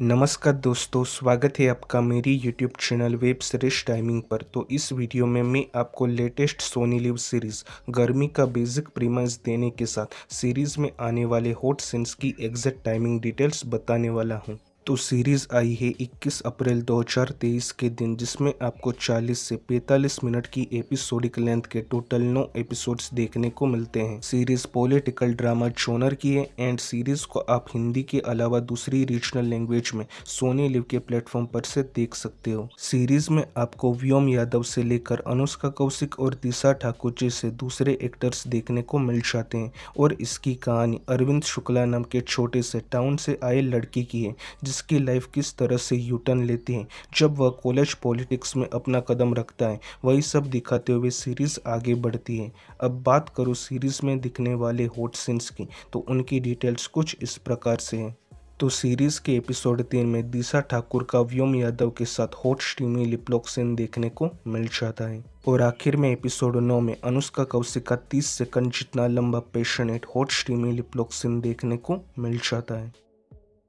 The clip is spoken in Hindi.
नमस्कार दोस्तों स्वागत है आपका मेरी YouTube channel web series timing पर तो इस वीडियो में मैं आपको लेटेस्ट सोनी लिव सीरीज़ गर्मी का बेसिक प्रीमाइज देने के साथ सीरीज़ में आने वाले हॉट सेंस की एग्जैक्ट टाइमिंग डिटेल्स बताने वाला हूं तो सीरीज़ आई है 21 अप्रैल 2023 के दिन जिसमें आपको 40 से 45 मिनट की एपिसोडिक लेंथ के टोटल नौ एपिसोड्स देखने को मिलते हैं सीरीज पॉलिटिकल ड्रामा जोनर की है एंड सीरीज को आप हिंदी के अलावा दूसरी रीजनल लैंग्वेज में सोनी लिव के प्लेटफॉर्म पर से देख सकते हो सीरीज में आपको व्योम यादव से लेकर अनुष्का कौशिक और दिशा ठाकुर जैसे दूसरे एक्टर्स देखने को मिल जाते हैं और इसकी कहानी अरविंद शुक्ला नाम के छोटे से टाउन से आए लड़की की है उसकी लाइफ किस तरह से यूटर्न लेती है जब वह कॉलेज पॉलिटिक्स में अपना कदम रखता है वही सब दिखाते हुए सीरीज़ आगे बढ़ती है अब बात करूँ सीरीज़ में दिखने वाले हॉट सीन्स की तो उनकी डिटेल्स कुछ इस प्रकार से हैं तो सीरीज़ के एपिसोड तीन में दिशा ठाकुर का व्योम यादव के साथ हॉट स्टीमी लिपलॉक सीन देखने को मिल जाता है और आखिर में एपिसोड नौ में अनुष्का कौशिक का तीस सेकंड जितना लंबा passionate hot steamy liplock scene देखने को मिल जाता है